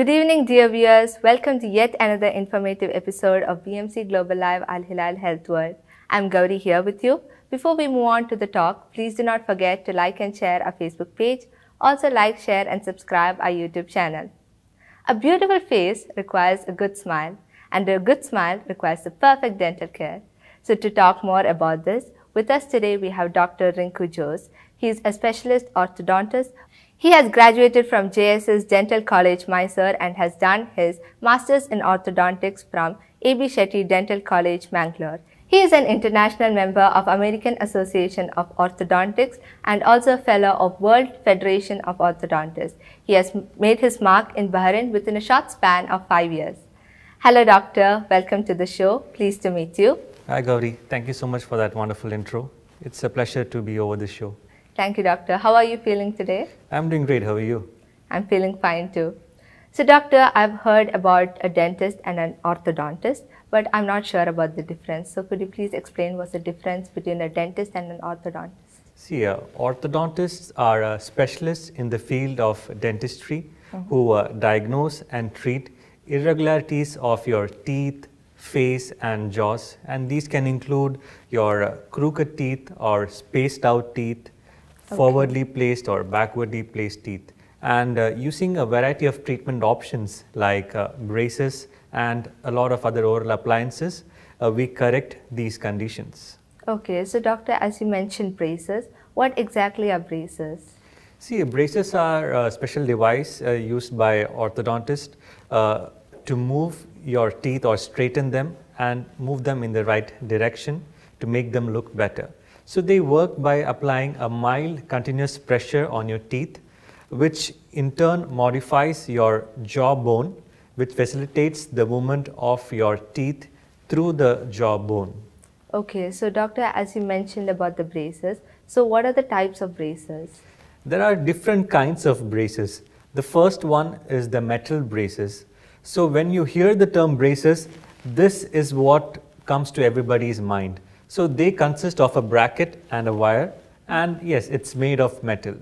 Good evening, dear viewers. Welcome to yet another informative episode of BMC Global Live Al Hilal Health World. I'm Gauri here with you. Before we move on to the talk, please do not forget to like and share our Facebook page. Also, like, share, and subscribe our YouTube channel. A beautiful face requires a good smile, and a good smile requires the perfect dental care. So, to talk more about this, with us today we have Dr. Rinku Jose. He is a specialist orthodontist he has graduated from JSS Dental College Mysore and has done his Masters in Orthodontics from A.B. Shetty Dental College Mangalore. He is an international member of American Association of Orthodontics and also fellow of World Federation of Orthodontists. He has made his mark in Bahrain within a short span of five years. Hello doctor, welcome to the show. Pleased to meet you. Hi Gauri, thank you so much for that wonderful intro. It's a pleasure to be over this show. Thank you, Doctor. How are you feeling today? I'm doing great. How are you? I'm feeling fine too. So, Doctor, I've heard about a dentist and an orthodontist, but I'm not sure about the difference. So, could you please explain what's the difference between a dentist and an orthodontist? See, uh, orthodontists are uh, specialists in the field of dentistry mm -hmm. who uh, diagnose and treat irregularities of your teeth, face and jaws and these can include your uh, crooked teeth or spaced out teeth, okay. forwardly placed or backwardly placed teeth. And uh, using a variety of treatment options like uh, braces and a lot of other oral appliances, uh, we correct these conditions. Okay, so doctor, as you mentioned braces, what exactly are braces? See, braces are a special device uh, used by orthodontist uh, to move your teeth or straighten them and move them in the right direction to make them look better. So they work by applying a mild continuous pressure on your teeth, which in turn modifies your jawbone, which facilitates the movement of your teeth through the jawbone. Okay, so doctor, as you mentioned about the braces, so what are the types of braces? There are different kinds of braces. The first one is the metal braces. So when you hear the term braces, this is what comes to everybody's mind. So they consist of a bracket and a wire and yes, it's made of metal.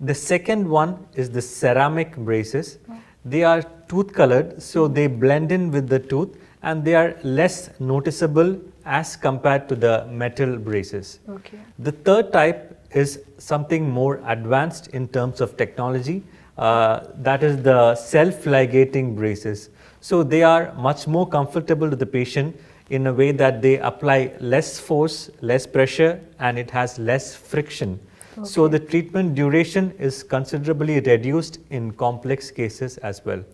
The second one is the ceramic braces. They are tooth colored, so they blend in with the tooth and they are less noticeable as compared to the metal braces. Okay. The third type is something more advanced in terms of technology. Uh, that is the self-ligating braces. So they are much more comfortable to the patient in a way that they apply less force, less pressure, and it has less friction. Okay. So the treatment duration is considerably reduced in complex cases as well.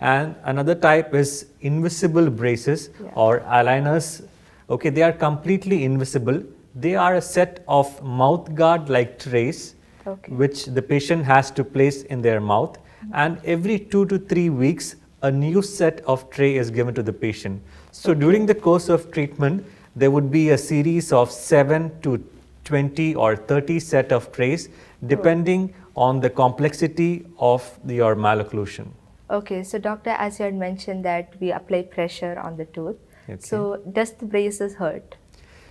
And another type is invisible braces yeah. or aligners. Okay, they are completely invisible. They are a set of mouth guard like trays okay. which the patient has to place in their mouth. Mm -hmm. And every two to three weeks, a new set of tray is given to the patient. So during the course of treatment, there would be a series of 7 to 20 or 30 set of trays depending on the complexity of your malocclusion. Okay, so doctor, as you had mentioned that we apply pressure on the tooth. Okay. So does the braces hurt?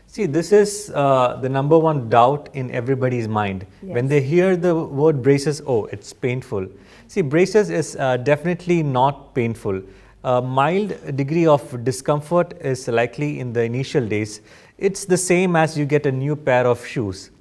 See, this is uh, the number one doubt in everybody's mind. Yes. When they hear the word braces, oh, it's painful. See, braces is uh, definitely not painful a mild degree of discomfort is likely in the initial days. It's the same as you get a new pair of shoes.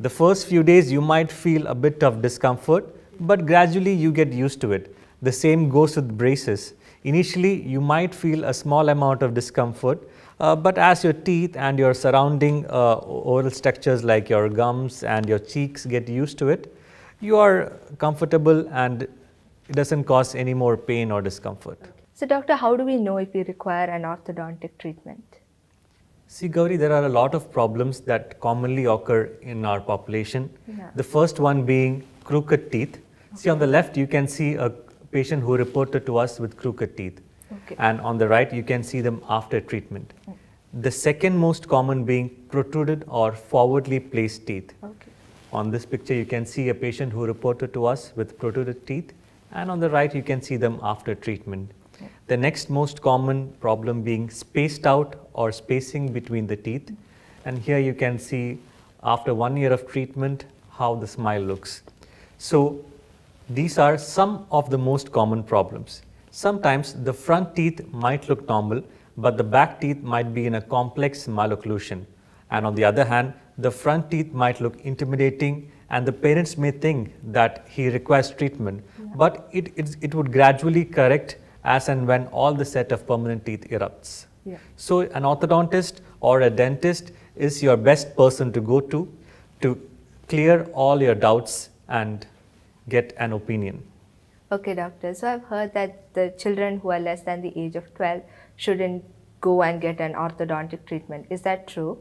The first few days you might feel a bit of discomfort, but gradually you get used to it. The same goes with braces. Initially, you might feel a small amount of discomfort, uh, but as your teeth and your surrounding uh, oral structures like your gums and your cheeks get used to it, you are comfortable and it doesn't cause any more pain or discomfort. So, doctor, how do we know if we require an orthodontic treatment? See, Gauri, there are a lot of problems that commonly occur in our population. Yeah. The first one being crooked teeth. Okay. See, on the left, you can see a patient who reported to us with crooked teeth. Okay. And on the right, you can see them after treatment. Okay. Mm. The second most common being protruded or forwardly placed teeth. Okay. On this picture, you can see a patient who reported to us with protruded teeth. And on the right, you can see them after treatment. The next most common problem being spaced out or spacing between the teeth. And here you can see after one year of treatment how the smile looks. So these are some of the most common problems. Sometimes the front teeth might look normal, but the back teeth might be in a complex malocclusion. And on the other hand, the front teeth might look intimidating and the parents may think that he requires treatment, yeah. but it, it, it would gradually correct as and when all the set of permanent teeth erupts. Yeah. So an orthodontist or a dentist is your best person to go to to clear all your doubts and get an opinion. Okay, doctor. So I've heard that the children who are less than the age of 12 shouldn't go and get an orthodontic treatment. Is that true?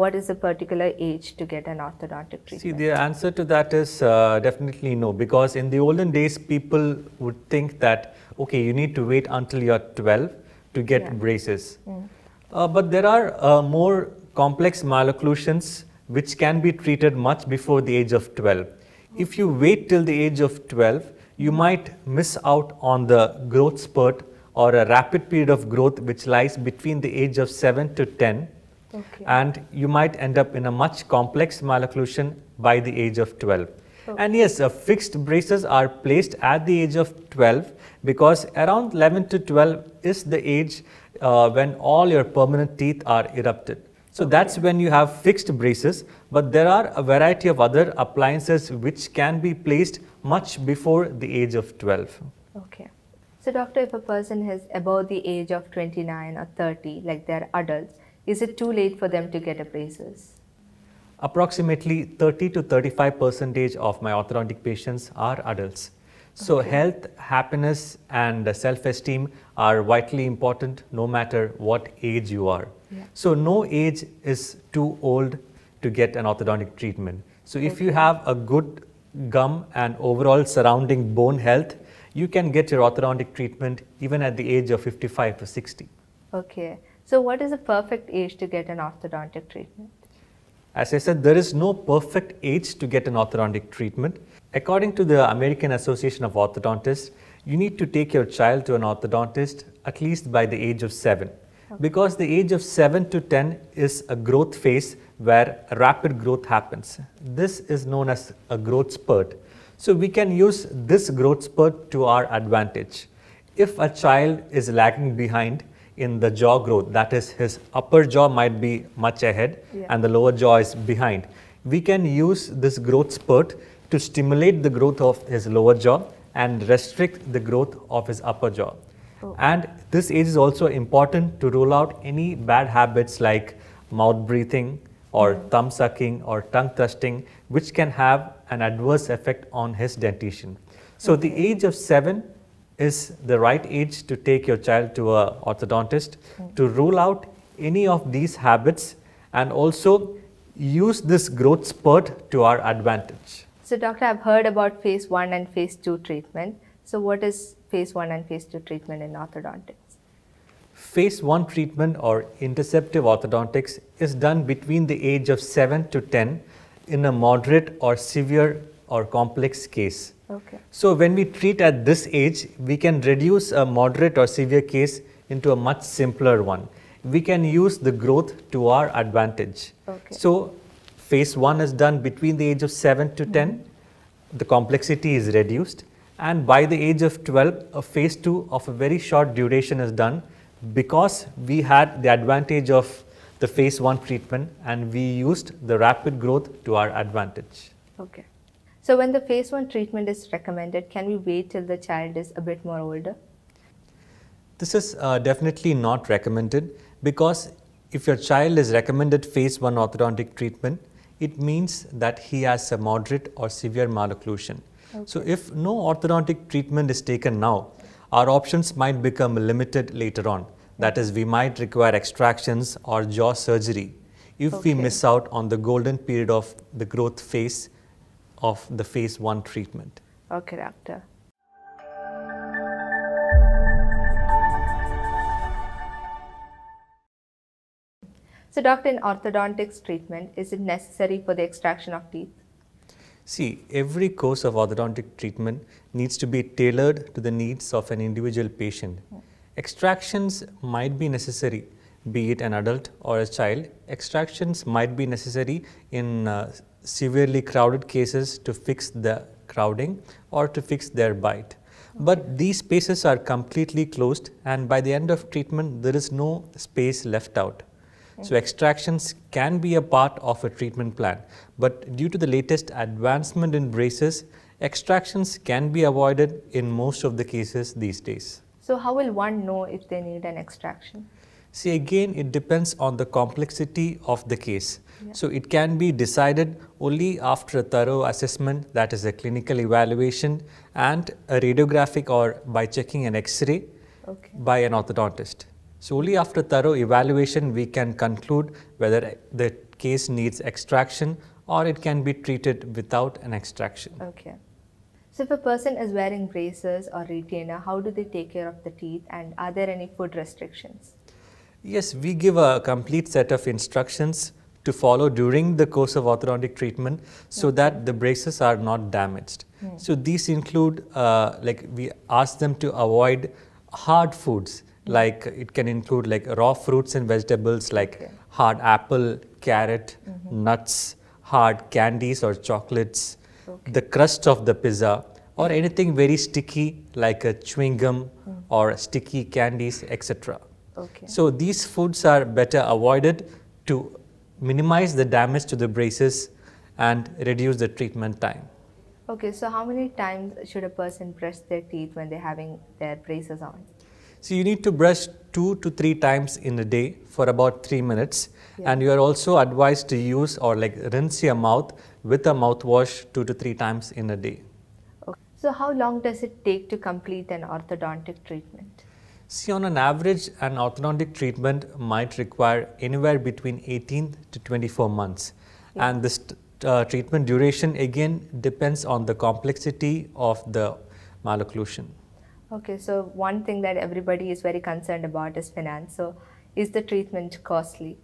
what is a particular age to get an orthodontic treatment? See, the answer to that is uh, definitely no, because in the olden days, people would think that, okay, you need to wait until you're 12 to get yeah. braces. Mm. Uh, but there are uh, more complex malocclusions which can be treated much before the age of 12. If you wait till the age of 12, you mm. might miss out on the growth spurt or a rapid period of growth which lies between the age of 7 to 10 Okay. And you might end up in a much complex malocclusion by the age of 12. Okay. And yes, uh, fixed braces are placed at the age of 12 because around 11 to 12 is the age uh, when all your permanent teeth are erupted. So okay. that's when you have fixed braces, but there are a variety of other appliances which can be placed much before the age of 12. Okay. So doctor, if a person is above the age of 29 or 30, like they're adults, is it too late for them to get appraisals? Approximately 30 to 35 percentage of my orthodontic patients are adults. So okay. health, happiness, and self-esteem are vitally important no matter what age you are. Yeah. So no age is too old to get an orthodontic treatment. So if you have a good gum and overall surrounding bone health, you can get your orthodontic treatment even at the age of 55 to 60. Okay. So, what is the perfect age to get an orthodontic treatment? As I said, there is no perfect age to get an orthodontic treatment. According to the American Association of Orthodontists, you need to take your child to an orthodontist at least by the age of 7. Okay. Because the age of 7 to 10 is a growth phase where rapid growth happens. This is known as a growth spurt. So we can use this growth spurt to our advantage. If a child is lagging behind, in the jaw growth. That is, his upper jaw might be much ahead yeah. and the lower jaw is behind. We can use this growth spurt to stimulate the growth of his lower jaw and restrict the growth of his upper jaw. Oh. And this age is also important to rule out any bad habits like mouth breathing or mm. thumb sucking or tongue thrusting, which can have an adverse effect on his dentition. So okay. the age of seven is the right age to take your child to an orthodontist mm. to rule out any of these habits and also use this growth spurt to our advantage. So doctor, I've heard about phase 1 and phase 2 treatment. So what is phase 1 and phase 2 treatment in orthodontics? Phase 1 treatment or interceptive orthodontics is done between the age of 7 to 10 in a moderate or severe or complex case. Okay. So when we treat at this age, we can reduce a moderate or severe case into a much simpler one. We can use the growth to our advantage. Okay. So phase one is done between the age of 7 to 10. Mm-hmm. The complexity is reduced. And by the age of 12, a phase two of a very short duration is done because we had the advantage of the phase one treatment and we used the rapid growth to our advantage. Okay. So when the phase 1 treatment is recommended, can we wait till the child is a bit more older? This is uh, definitely not recommended because if your child is recommended phase 1 orthodontic treatment, it means that he has a moderate or severe malocclusion. Okay. So if no orthodontic treatment is taken now, our options might become limited later on. That is, we might require extractions or jaw surgery if okay. we miss out on the golden period of the growth phase of the phase one treatment. Okay, doctor. So, doctor, in orthodontics treatment, is it necessary for the extraction of teeth? See, every course of orthodontic treatment needs to be tailored to the needs of an individual patient. Extractions might be necessary, be it an adult or a child. Extractions might be necessary in uh, severely crowded cases to fix the crowding or to fix their bite. But these spaces are completely closed and by the end of treatment, there is no space left out. So extractions can be a part of a treatment plan, but due to the latest advancement in braces, extractions can be avoided in most of the cases these days. So how will one know if they need an extraction? See, again, it depends on the complexity of the case. Yeah. So it can be decided only after a thorough assessment, that is a clinical evaluation and a radiographic or by checking an x-ray okay. by an orthodontist. So only after thorough evaluation we can conclude whether the case needs extraction or it can be treated without an extraction. Okay. So if a person is wearing braces or retainer, how do they take care of the teeth and are there any food restrictions? Yes, we give a complete set of instructions to follow during the course of orthodontic treatment so okay. that the braces are not damaged. Mm. So these include, uh, like we ask them to avoid hard foods, hmm. like it can include like raw fruits and vegetables like okay. hard apple, carrot, mm -hmm. nuts, hard candies or chocolates, okay. the crust of the pizza, or anything very sticky like a chewing gum mm. or sticky candies, etc. Okay. So these foods are better avoided to minimize the damage to the braces and reduce the treatment time. Okay, so how many times should a person brush their teeth when they're having their braces on? So you need to brush two to three times in a day for about three minutes. Yeah. And you are also advised to use or like rinse your mouth with a mouthwash two to three times in a day. Okay. So how long does it take to complete an orthodontic treatment? See, on an average, an orthodontic treatment might require anywhere between 18 to 24 months. Yeah. And this uh, treatment duration again depends on the complexity of the malocclusion. Okay, so one thing that everybody is very concerned about is finance. So, is the treatment costly?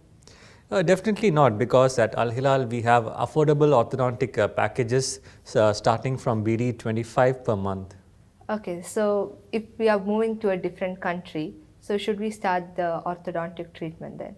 Uh, definitely not because at Al Hilal we have affordable orthodontic uh, packages uh, starting from BD 25 per month. Okay, so if we are moving to a different country, so should we start the orthodontic treatment then?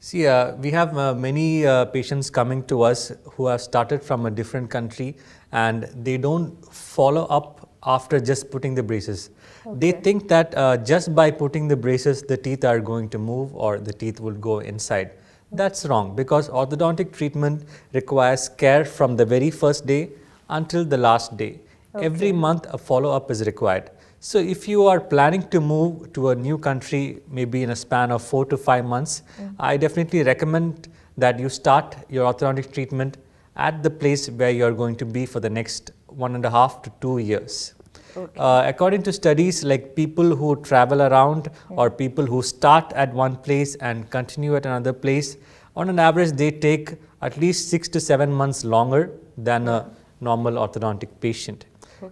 See, uh, we have uh, many uh, patients coming to us who have started from a different country and they don't follow up after just putting the braces. Okay. They think that uh, just by putting the braces, the teeth are going to move or the teeth will go inside. That's wrong because orthodontic treatment requires care from the very first day until the last day. Okay. Every month a follow-up is required. So if you are planning to move to a new country, maybe in a span of four to five months, yeah. Mm. I definitely recommend that you start your orthodontic treatment at the place where you are going to be for the next one and a half to two years. Okay. Uh, according to studies, like people who travel around yeah. or people who start at one place and continue at another place, on an average they take at least six to seven months longer than a mm. normal orthodontic patient.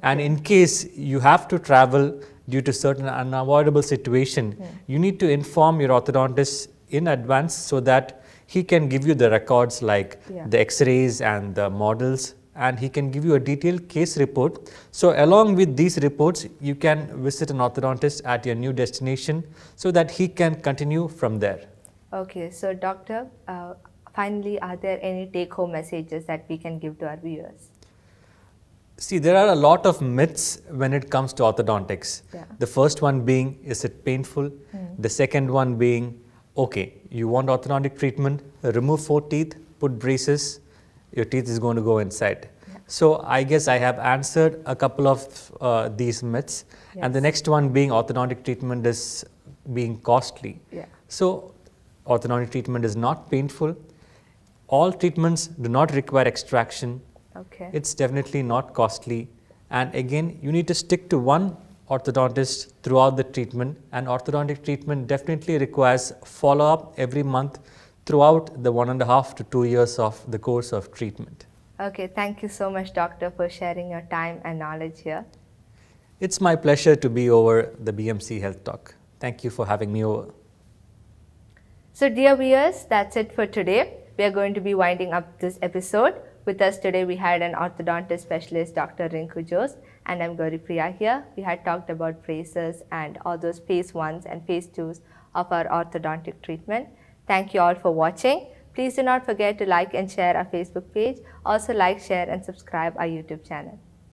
And in case you have to travel due to certain unavoidable situation, yeah. you need to inform your orthodontist in advance so that he can give you the records like yeah. the x-rays and the models and he can give you a detailed case report. So along with these reports, you can visit an orthodontist at your new destination so that he can continue from there. Okay, so doctor, uh, finally, are there any take-home messages that we can give to our viewers? See, there are a lot of myths when it comes to orthodontics. Yeah. The first one being, is it painful? Mm. The second one being, okay, you want orthodontic treatment, remove four teeth, put braces, your teeth is going to go inside. Yeah. So I guess I have answered a couple of uh, these myths. Yes. And the next one being orthodontic treatment is being costly. Yeah. So orthodontic treatment is not painful. All treatments do not require extraction Okay. It's definitely not costly. And again, you need to stick to one orthodontist throughout the treatment. And orthodontic treatment definitely requires follow-up every month throughout the one and a half to two years of the course of treatment. Okay, thank you so much, doctor, for sharing your time and knowledge here. It's my pleasure to be over the BMC Health Talk. Thank you for having me over. So, dear viewers, that's it for today. We are going to be winding up this episode. With us today, we had an orthodontist specialist, Dr. Rinku Jose, and I'm Gauri Priya here. We had talked about braces and all those phase ones and phase twos of our orthodontic treatment. Thank you all for watching. Please do not forget to like and share our Facebook page. Also like, share and subscribe our YouTube channel.